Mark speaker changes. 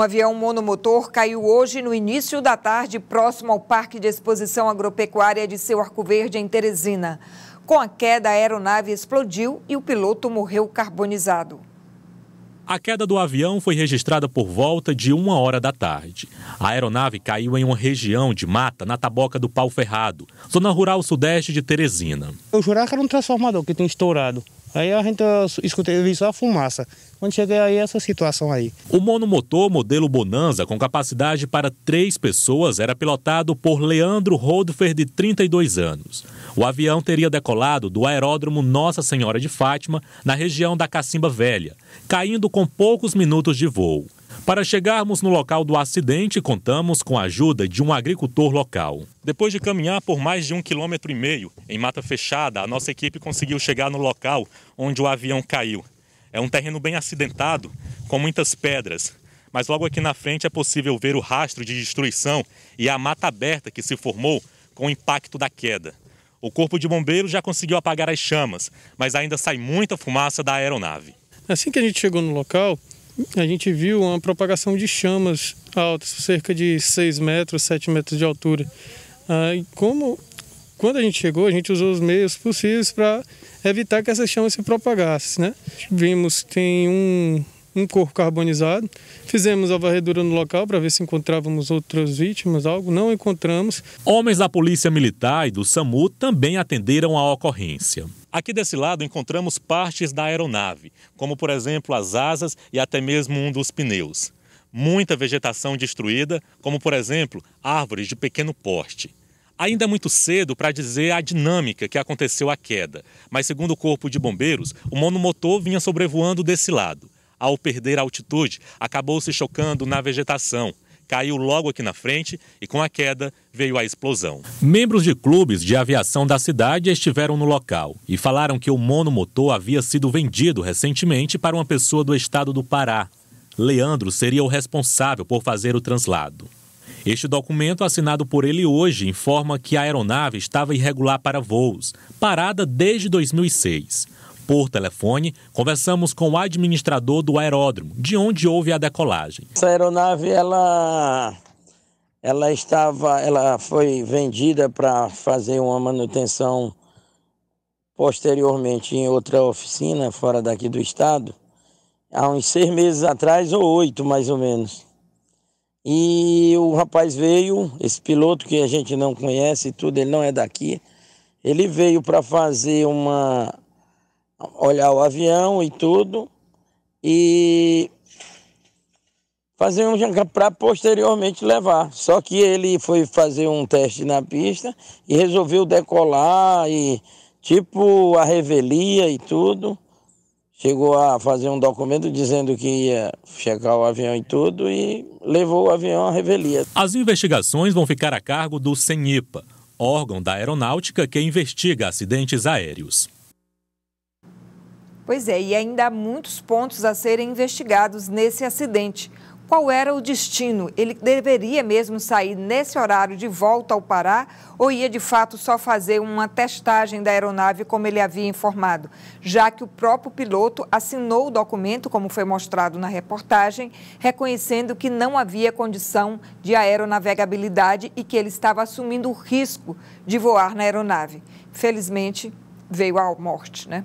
Speaker 1: Um avião monomotor caiu hoje no início da tarde próximo ao Parque de Exposição Agropecuária de Seu Arco Verde, em Teresina. Com a queda, a aeronave explodiu e o piloto morreu carbonizado.
Speaker 2: A queda do avião foi registrada por volta de uma hora da tarde. A aeronave caiu em uma região de mata na Taboca do Pau Ferrado, zona rural sudeste de Teresina. Eu jurava que era um transformador que tinha estourado. Aí a gente escutei vi só a fumaça. Quando cheguei aí, essa situação aí. O monomotor modelo Bonanza, com capacidade para três pessoas, era pilotado por Leandro Rodfer, de 32 anos. O avião teria decolado do aeródromo Nossa Senhora de Fátima, na região da Cacimba Velha, caindo com poucos minutos de voo. Para chegarmos no local do acidente, contamos com a ajuda de um agricultor local. Depois de caminhar por mais de um quilômetro e meio em mata fechada, a nossa equipe conseguiu chegar no local onde o avião caiu. É um terreno bem acidentado, com muitas pedras, mas logo aqui na frente é possível ver o rastro de destruição e a mata aberta que se formou com o impacto da queda. O corpo de bombeiros já conseguiu apagar as chamas, mas ainda sai muita fumaça da aeronave.
Speaker 3: Assim que a gente chegou no local, a gente viu uma propagação de chamas altas, cerca de 6 metros, 7 metros de altura. Ah, e como quando a gente chegou, a gente usou os meios possíveis para evitar que essa chama se propagasse, né? Vimos tem um, um corpo carbonizado. Fizemos a
Speaker 2: varredura no local para ver se encontrávamos outras vítimas, algo, não encontramos. Homens da Polícia Militar e do SAMU também atenderam a ocorrência. Aqui desse lado encontramos partes da aeronave, como por exemplo as asas e até mesmo um dos pneus. Muita vegetação destruída, como por exemplo árvores de pequeno porte. Ainda é muito cedo para dizer a dinâmica que aconteceu a queda, mas segundo o Corpo de Bombeiros, o monomotor vinha sobrevoando desse lado ao perder a altitude, acabou se chocando na vegetação caiu logo aqui na frente e com a queda veio a explosão. Membros de clubes de aviação da cidade estiveram no local e falaram que o monomotor havia sido vendido recentemente para uma pessoa do estado do Pará. Leandro seria o responsável por fazer o translado. Este documento, assinado por ele hoje, informa que a aeronave estava irregular para voos, parada desde 2006. Por telefone, conversamos com o administrador do aeródromo, de onde houve a decolagem.
Speaker 3: Essa aeronave, ela, ela estava, ela foi vendida para fazer uma manutenção posteriormente em outra oficina fora daqui do estado, há uns seis meses atrás ou oito mais ou menos. E o rapaz veio, esse piloto que a gente não conhece, tudo, ele não é daqui. Ele veio para fazer uma olhar o avião e tudo e fazer um jantar para posteriormente levar. Só que ele foi fazer um teste na pista e resolveu decolar e tipo a revelia e tudo. Chegou a fazer um documento dizendo que ia checar o avião e tudo e
Speaker 2: levou o avião à revelia. As investigações vão ficar a cargo do CENIPA, órgão da aeronáutica que investiga acidentes aéreos.
Speaker 1: Pois é, e ainda há muitos pontos a serem investigados nesse acidente. Qual era o destino? Ele deveria mesmo sair nesse horário de volta ao Pará ou ia de fato só fazer uma testagem da aeronave como ele havia informado? Já que o próprio piloto assinou o documento, como foi mostrado na reportagem, reconhecendo que não havia condição de aeronavegabilidade e que ele estava assumindo o risco de voar na aeronave. Felizmente, veio a morte, né?